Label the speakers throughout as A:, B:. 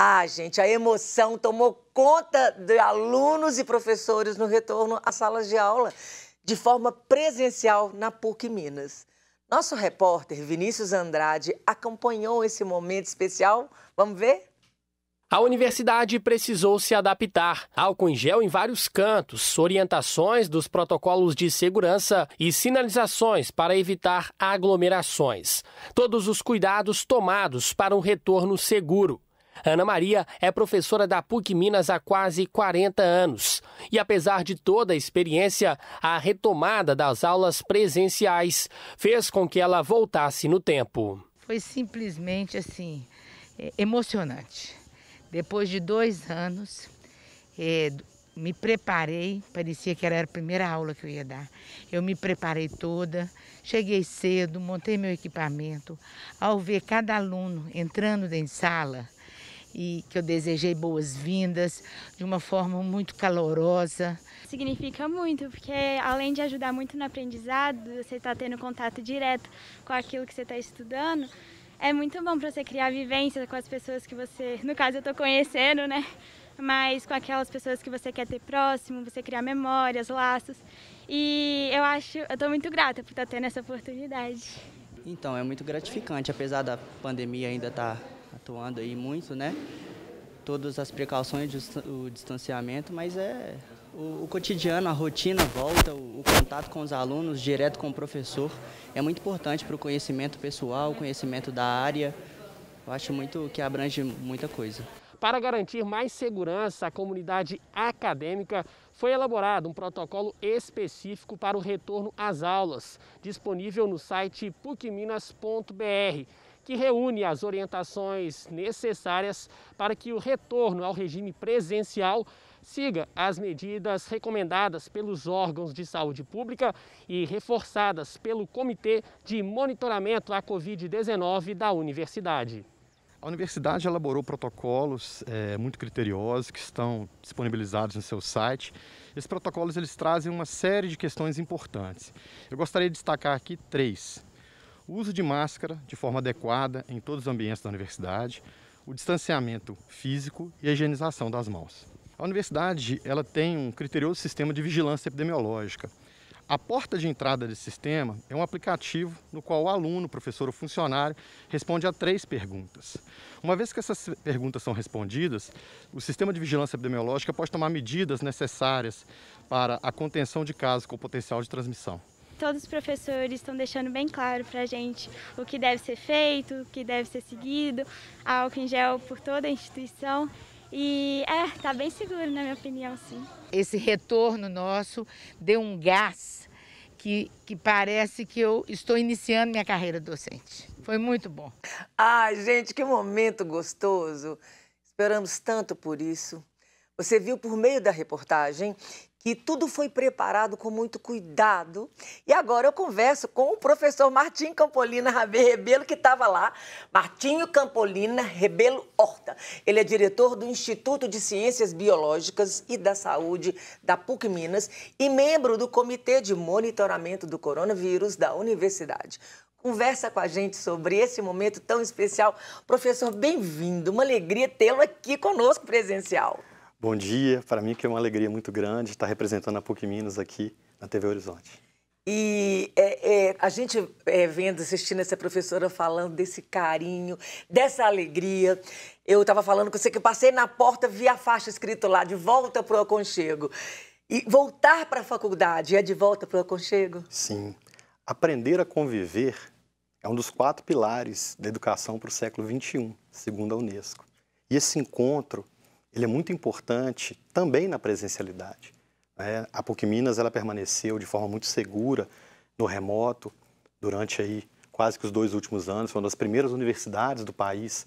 A: Ah, gente, a emoção tomou conta de alunos e professores no retorno às salas de aula de forma presencial na PUC Minas. Nosso repórter Vinícius Andrade acompanhou esse momento especial. Vamos ver?
B: A universidade precisou se adaptar. Álcool em gel em vários cantos, orientações dos protocolos de segurança e sinalizações para evitar aglomerações. Todos os cuidados tomados para um retorno seguro. Ana Maria é professora da PUC Minas há quase 40 anos e, apesar de toda a experiência, a retomada das aulas presenciais fez com que ela voltasse no tempo.
A: Foi simplesmente assim é, emocionante. Depois de dois anos, é, me preparei, parecia que era a primeira aula que eu ia dar. Eu me preparei toda, cheguei cedo, montei meu equipamento. Ao ver cada aluno entrando em sala, e que eu desejei boas-vindas de uma forma muito calorosa.
B: Significa muito, porque além de ajudar muito no aprendizado, você está tendo contato direto com aquilo que você está estudando. É muito bom para você criar vivência com as pessoas que você, no caso eu estou conhecendo, né? Mas com aquelas pessoas que você quer ter próximo, você criar memórias, laços. E eu acho, eu estou muito grata por estar tá tendo essa oportunidade. Então, é muito gratificante, apesar da pandemia ainda estar tá atuando aí muito, né? Todas as precauções, o distanciamento, mas é o, o cotidiano,
A: a rotina volta, o, o, contato com os alunos, direto com o professor, é muito importante para o conhecimento pessoal, conhecimento da área. Eu acho muito que abrange muita coisa.
B: Para garantir mais segurança à comunidade acadêmica, foi elaborado um protocolo específico para o retorno às aulas, disponível no site pucminas.br que reúne as orientações necessárias para que o retorno ao regime presencial siga as medidas recomendadas pelos órgãos de saúde pública e reforçadas pelo Comitê de Monitoramento à Covid-19 da universidade.
C: A universidade elaborou protocolos é, muito criteriosos que estão disponibilizados no seu site. Esses protocolos eles trazem uma série de questões importantes. Eu gostaria de destacar aqui três o uso de máscara de forma adequada em todos os ambientes da universidade, o distanciamento físico e a higienização das mãos. A universidade ela tem um criterioso sistema de vigilância epidemiológica. A porta de entrada desse sistema é um aplicativo no qual o aluno, professor ou funcionário responde a três perguntas. Uma vez que essas perguntas são respondidas, o sistema de vigilância epidemiológica pode tomar medidas necessárias para a contenção de casos com potencial de transmissão
B: todos os professores estão deixando bem claro para a gente o que deve ser feito, o que deve ser seguido, álcool em gel por toda a instituição. E é, tá bem seguro, na minha opinião, sim.
A: Esse retorno nosso deu um gás que, que parece que eu estou iniciando minha carreira docente. Foi muito bom. Ai, gente, que momento gostoso! Esperamos tanto por isso. Você viu por meio da reportagem e tudo foi preparado com muito cuidado. E agora eu converso com o professor Martim Campolina Rabê Rebelo, que estava lá. Martinho Campolina Rebelo Horta. Ele é diretor do Instituto de Ciências Biológicas e da Saúde da PUC Minas e membro do Comitê de Monitoramento do Coronavírus da Universidade conversa com a gente sobre esse momento tão especial. Professor, bem-vindo, uma alegria tê-lo aqui conosco presencial.
C: Bom dia, para mim que é uma alegria muito grande estar representando a PUC Minas aqui na TV Horizonte.
A: E é, é, a gente é, vendo, assistindo essa professora falando desse carinho, dessa alegria. Eu estava falando com você que eu passei na porta, vi a faixa escrito lá, de volta para o aconchego. E voltar para a faculdade é de volta para o aconchego?
C: Sim. Aprender a conviver é um dos quatro pilares da educação para o século XXI, segundo a Unesco. E esse encontro ele é muito importante também na presencialidade. Né? A PUC Minas ela permaneceu de forma muito segura no remoto durante aí quase que os dois últimos anos, foi uma das primeiras universidades do país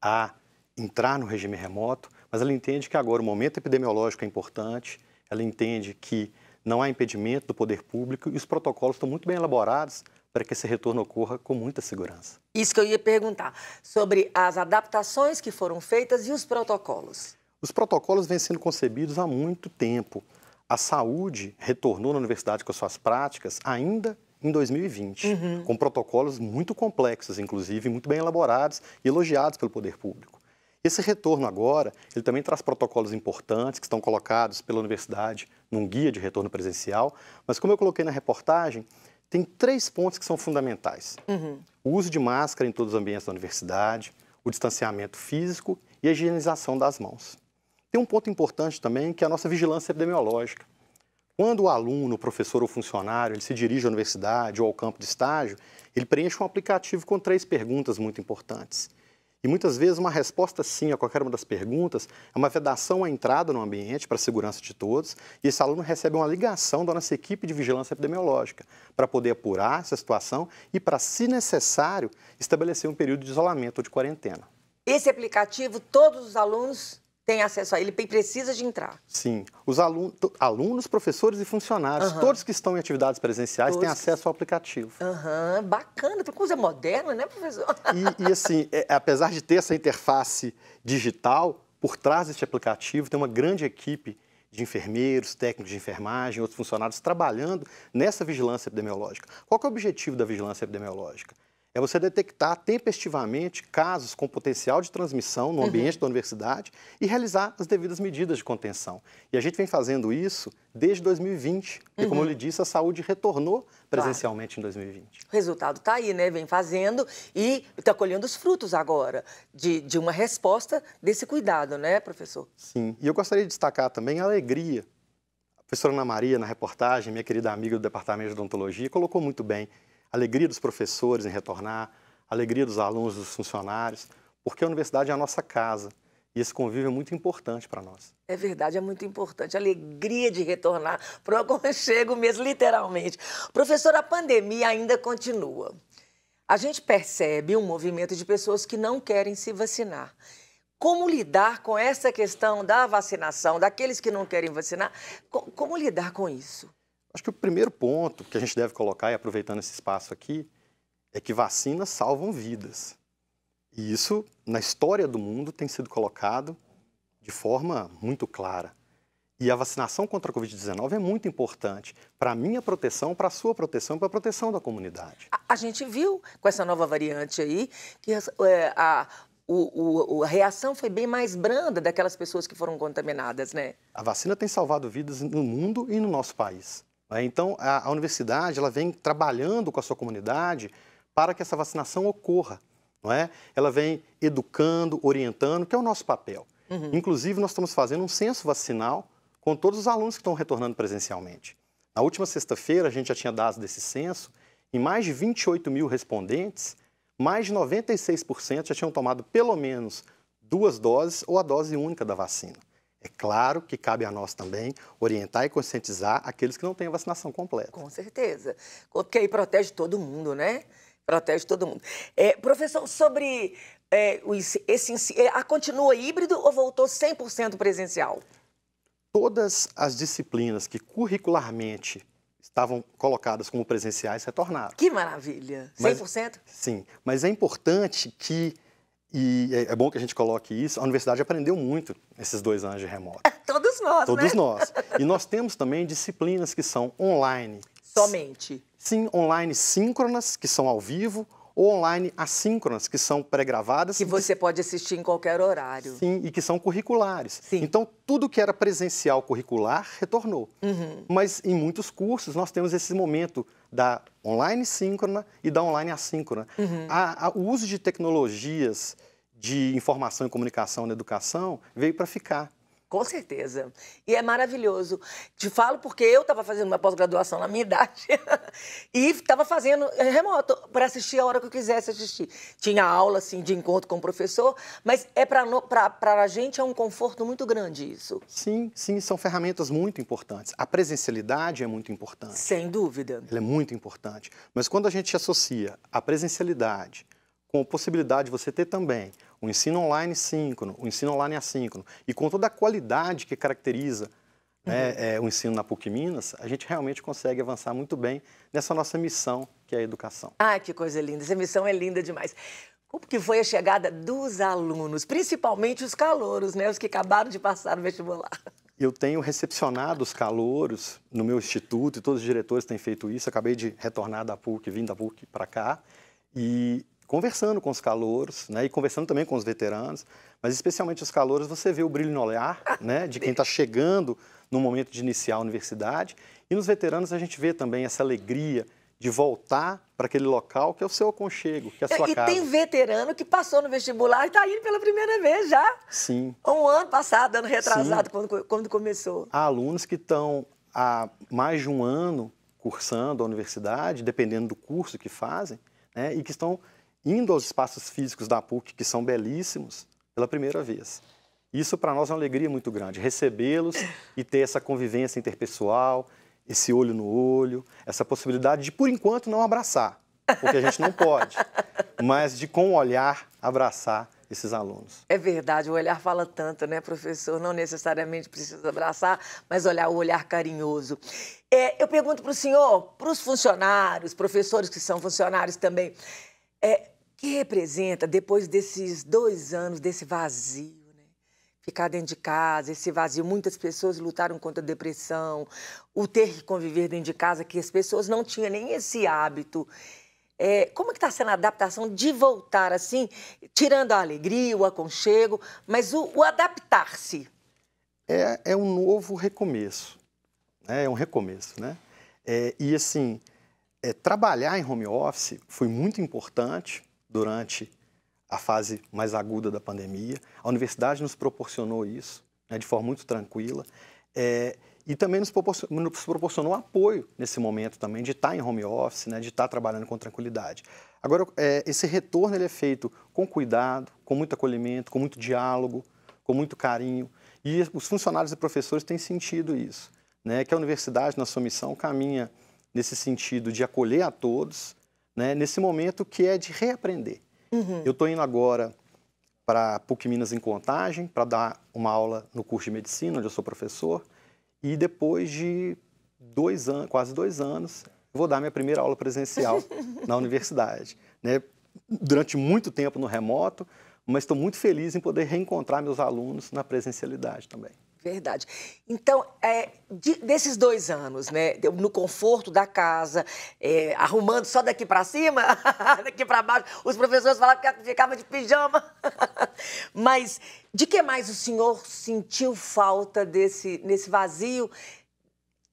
C: a entrar no regime remoto, mas ela entende que agora o momento epidemiológico é importante, ela entende que não há impedimento do poder público e os protocolos estão muito bem elaborados para que esse retorno ocorra com muita segurança.
A: Isso que eu ia perguntar, sobre as adaptações que foram feitas e os protocolos.
C: Os protocolos vêm sendo concebidos há muito tempo. A saúde retornou na universidade com suas práticas ainda em 2020, uhum. com protocolos muito complexos, inclusive, muito bem elaborados e elogiados pelo poder público. Esse retorno agora, ele também traz protocolos importantes que estão colocados pela universidade num guia de retorno presencial, mas como eu coloquei na reportagem, tem três pontos que são fundamentais. Uhum. O uso de máscara em todos os ambientes da universidade, o distanciamento físico e a higienização das mãos. Tem um ponto importante também, que é a nossa vigilância epidemiológica. Quando o aluno, o professor ou funcionário, ele se dirige à universidade ou ao campo de estágio, ele preenche um aplicativo com três perguntas muito importantes. E muitas vezes uma resposta sim a qualquer uma das perguntas é uma vedação à entrada no ambiente para a segurança de todos, e esse aluno recebe uma ligação da nossa equipe de vigilância epidemiológica para poder apurar essa situação e para, se necessário, estabelecer um período de isolamento ou de quarentena.
A: Esse aplicativo todos os alunos tem acesso a ele precisa de entrar.
C: Sim. Os alun alunos, professores e funcionários, uhum. todos que estão em atividades presenciais, todos. têm acesso ao aplicativo.
A: Uhum. Bacana, tem coisa moderna, né, professor?
C: E, e assim, é, apesar de ter essa interface digital, por trás deste aplicativo tem uma grande equipe de enfermeiros, técnicos de enfermagem, outros funcionários trabalhando nessa vigilância epidemiológica. Qual é o objetivo da vigilância epidemiológica? é você detectar tempestivamente casos com potencial de transmissão no ambiente uhum. da universidade e realizar as devidas medidas de contenção. E a gente vem fazendo isso desde 2020, E como eu uhum. lhe disse, a saúde retornou presencialmente claro. em 2020.
A: O resultado está aí, né? Vem fazendo e está colhendo os frutos agora de, de uma resposta desse cuidado, né, professor?
C: Sim, e eu gostaria de destacar também a alegria. A professora Ana Maria, na reportagem, minha querida amiga do Departamento de Odontologia, colocou muito bem alegria dos professores em retornar, alegria dos alunos, dos funcionários, porque a universidade é a nossa casa. E esse convívio é muito importante para nós.
A: É verdade, é muito importante. alegria de retornar para o aconchego mesmo, literalmente. Professor, a pandemia ainda continua. A gente percebe um movimento de pessoas que não querem se vacinar. Como lidar com essa questão da vacinação, daqueles que não querem vacinar? Como lidar com
C: isso? Acho que o primeiro ponto que a gente deve colocar, e aproveitando esse espaço aqui, é que vacinas salvam vidas. E isso, na história do mundo, tem sido colocado de forma muito clara. E a vacinação contra a Covid-19 é muito importante para a minha proteção, para a sua proteção, e para a proteção da comunidade. A,
A: a, gente viu com essa nova variante aí que é, a, o, o, a reação foi bem mais branda daquelas pessoas que foram contaminadas, né?
C: A vacina tem salvado vidas no mundo e no nosso país. Né? Então, a, a universidade ela vem trabalhando com a sua comunidade para que essa vacinação ocorra. Não é? Ela vem educando, orientando, que é o nosso papel. Uhum. Inclusive, nós estamos fazendo um censo vacinal com todos os alunos que estão retornando presencialmente. Na última sexta-feira, a gente já tinha dados desse censo, em mais de 28 mil respondentes, mais de 96% já tinham tomado pelo menos duas doses ou a dose única da vacina. É claro que cabe a nós também orientar e conscientizar aqueles que não têm a vacinação completa. Com
A: certeza. Porque aí protege todo mundo, né? Protege todo mundo. É, professor, sobre é, esse, é, a continua híbrido ou voltou 100% presencial?
C: Todas as disciplinas que curricularmente estavam colocadas como presenciais retornaram. Que
A: maravilha! 100%? Mas,
C: sim, mas é importante que e é, é bom que a gente coloque isso. A universidade aprendeu muito esses dois anos de remoto. É,
A: todos nós, né? Todos né? nós.
C: E nós temos também disciplinas que são online. Somente? Sim, online síncronas, que são ao vivo, ou online assíncronas, que são pré-gravadas. Que você pode assistir em qualquer horário. Sim, e que são curriculares. Sim. Então, tudo que era presencial curricular retornou. Uhum. Mas em muitos cursos nós temos esse momento da online síncrona e da online assíncrona. Uhum. A, a, o uso de tecnologias de informação e comunicação na educação veio para ficar.
A: Com certeza. E é maravilhoso. Te falo porque eu estava fazendo uma pós-graduação na minha idade e estava fazendo é, remoto para assistir a hora que eu quisesse assistir. Tinha aula assim, de encontro com o professor, mas é para a
C: gente é um conforto muito grande isso. Sim, sim, são ferramentas muito importantes. A presencialidade é muito importante. Sem dúvida. Ela é muito importante. Mas quando a gente associa a presencialidade com possibilidade de você ter também o ensino online síncrono, o ensino online assíncrono, e com toda a qualidade que caracteriza né, uhum. né, é, o ensino na PUC Minas, a gente realmente consegue avançar muito bem nessa nossa missão, que é a educação.
A: Ah, que coisa linda! Essa missão é linda demais. Como que foi a chegada dos alunos, principalmente os calouros, né, os que acabaram de passar no vestibular?
C: Eu tenho recepcionado os calouros no meu instituto, e todos os diretores têm feito isso. acabei de retornar da PUC, vim da PUC para cá, e conversando com os calouros, né? E conversando também com os veteranos, mas especialmente os calouros, você vê o brilho no olhar, ah, né? De quem está chegando no momento de iniciar a universidade. E nos veteranos a gente vê também essa alegria de voltar para aquele local que é o seu aconchego, que é a sua e casa. E tem
A: veterano que passou no vestibular e está indo pela primeira vez já. Sim. Um ano passado, ano retrasado,
C: quando, quando começou. Há alunos que estão há mais de um ano cursando a universidade, dependendo do curso que fazem, né, e que estão indo aos espaços físicos da PUC, que são belíssimos, pela primeira vez. Isso para nós é uma alegria muito grande, recebê-los e ter essa convivência interpessoal, esse olho no olho, essa possibilidade de, por enquanto, não abraçar, porque a gente não pode, mas de, com o olhar, abraçar esses alunos.
A: É verdade, o olhar fala tanto, né, professor? Não necessariamente precisa abraçar, mas olhar o olhar carinhoso. É, eu pergunto para o senhor, para os funcionários, professores que são funcionários também, é, que representa depois desses dois anos, desse vazio? Né? Ficar dentro de casa, esse vazio. Muitas pessoas lutaram contra a depressão, o ter que conviver dentro de casa, que as pessoas não tinham nem esse hábito. É, como é que está sendo a adaptação de voltar assim, tirando a alegria, o aconchego, mas o, o adaptar-se?
C: É, é, um novo recomeço, né? é um recomeço, né? É, e assim, é, trabalhar em home office foi muito importante, durante a fase mais aguda da pandemia. A universidade nos proporcionou isso né, de forma muito tranquila é, e também nos proporcionou, nos proporcionou, apoio nesse momento também de estar em home office, né, de estar trabalhando com tranquilidade. Agora, é, esse retorno ele é feito com cuidado, com muito acolhimento, com muito diálogo, com muito carinho e os funcionários e professores têm sentido isso, né, que a universidade na sua missão caminha nesse sentido de acolher a todos, né, nesse momento que é de reaprender. Uhum. Eu estou indo agora para PUC Minas em Contagem para dar uma aula no curso de medicina, onde eu sou professor, e depois de dois anos, quase dois anos, vou dar minha primeira aula presencial na universidade. Né? Durante muito tempo no remoto, mas estou muito feliz em poder reencontrar meus alunos na presencialidade também.
A: Verdade. Então, é, de, desses dois anos, né, no conforto da casa, é, arrumando só daqui para cima, daqui para baixo, os professores falavam que ficava de pijama. Mas de que mais o senhor sentiu falta desse, nesse vazio,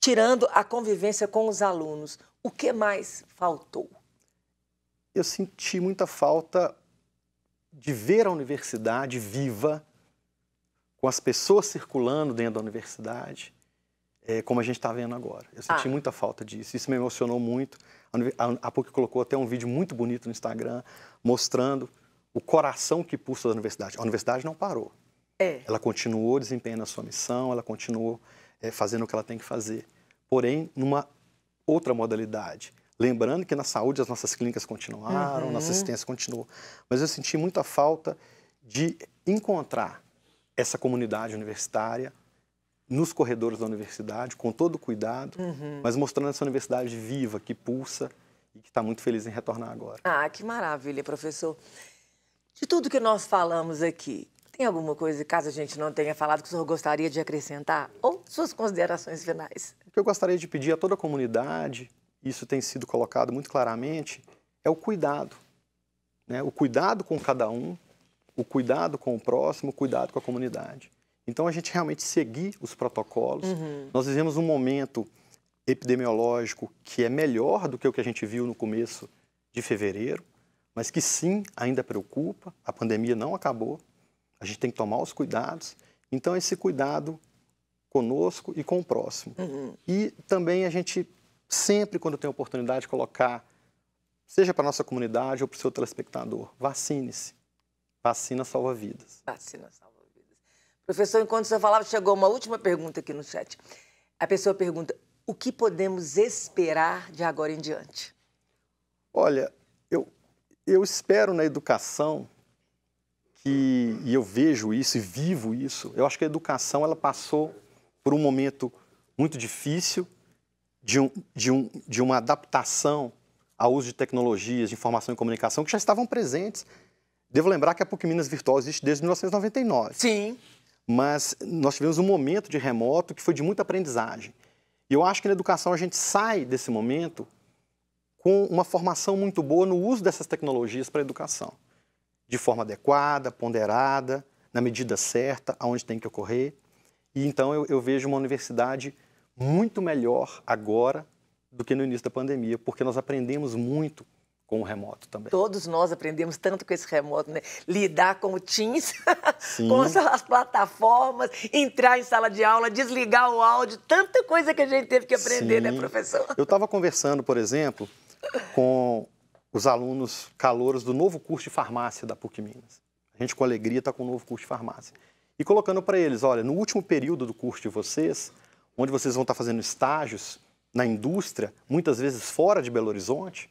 A: tirando a convivência com os alunos? O que mais faltou?
C: Eu senti muita falta de ver a universidade viva com as pessoas circulando dentro da universidade, é, como a gente está vendo agora. Eu senti ah. muita falta disso, isso me emocionou muito. A, PUC colocou até um vídeo muito bonito no Instagram, mostrando o coração que pulsa da universidade. A universidade não parou. É. Ela continuou desempenhando a sua missão, ela continuou é, fazendo o que ela tem que fazer. Porém, numa outra modalidade. Lembrando que na saúde as nossas clínicas continuaram, uhum. nossa assistência continuou. Mas eu senti muita falta de encontrar essa comunidade universitária nos corredores da universidade, com todo cuidado, uhum. mas mostrando essa universidade viva, que pulsa e que está muito feliz em retornar agora.
A: Ah, que maravilha, professor. De tudo que nós falamos aqui, tem alguma coisa, caso a gente não tenha falado, que o senhor gostaria de acrescentar? Ou suas considerações finais?
C: O que eu gostaria de pedir a toda a comunidade, isso tem sido colocado muito claramente, é o cuidado. Né? O cuidado com cada um, o cuidado com o próximo, o cuidado com a comunidade. Então, a gente realmente seguir os protocolos. Uhum. Nós vivemos um momento epidemiológico que é melhor do que o que a gente viu no começo de fevereiro, mas que sim, ainda preocupa. A pandemia não acabou. A gente tem que tomar os cuidados. Então, esse cuidado conosco e com o próximo. Uhum. E também a gente sempre, quando tem oportunidade, colocar, seja para a nossa comunidade ou para o seu telespectador, vacine-se. Vacina salva vidas.
A: Vacina salva vidas. Professor, enquanto você falava, chegou uma última pergunta aqui no chat. A pessoa pergunta: o que podemos esperar de agora em diante?
C: Olha, eu, eu espero na educação que, e eu vejo isso e vivo isso, eu acho que a educação ela passou por um momento muito difícil de, um, de, um, de uma adaptação ao uso de tecnologias de informação e comunicação que já estavam presentes Devo lembrar que a PUC Minas Virtual existe desde 1999. Sim. Mas nós tivemos um momento de remoto que foi de muita aprendizagem. E eu acho que na educação a gente sai desse momento com uma formação muito boa no uso dessas tecnologias para a educação. De forma adequada, ponderada, na medida certa, aonde tem que ocorrer. E então eu, eu vejo uma universidade muito melhor agora do que no início da pandemia, porque nós aprendemos muito com o remoto também. Todos
A: nós aprendemos tanto com esse remoto, né? Lidar com o Teams, com as, plataformas, entrar em sala de aula, desligar o áudio, tanta coisa que a gente teve que aprender, né, Sim. né,
C: professor? Eu estava conversando, por exemplo, com os alunos calouros do novo curso de farmácia da PUC Minas. A gente, com alegria, está com o novo curso de farmácia. E colocando para eles, olha, no último período do curso de vocês, onde vocês vão estar tá fazendo estágios na indústria, muitas vezes fora de Belo Horizonte,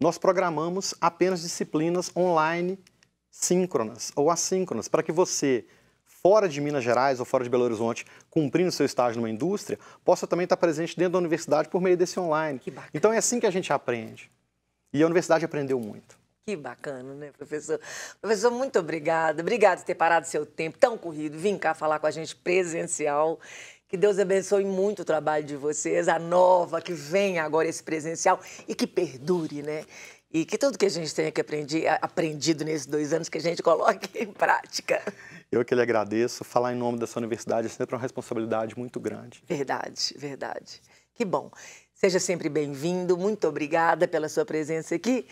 C: nós programamos apenas disciplinas online síncronas ou assíncronas, para que você, fora de Minas Gerais ou fora de Belo Horizonte, cumprindo seu estágio numa indústria, possa também estar presente dentro da universidade por meio desse online. Então é assim que a gente aprende. E a universidade aprendeu muito.
A: Que bacana, né, professor? Professor, muito obrigada. Obrigado por ter parado seu tempo tão corrido, vir cá falar com a gente presencial. Que Deus abençoe muito o trabalho de vocês, a nova que vem agora esse presencial e que perdure, né? E que tudo que a gente tenha que aprender, aprendido nesses dois anos que a gente coloque em prática.
C: Eu que lhe agradeço. Falar em nome dessa universidade é sempre uma responsabilidade muito grande.
A: Verdade, verdade. Que bom. Seja sempre bem-vindo. Muito obrigada pela sua presença aqui.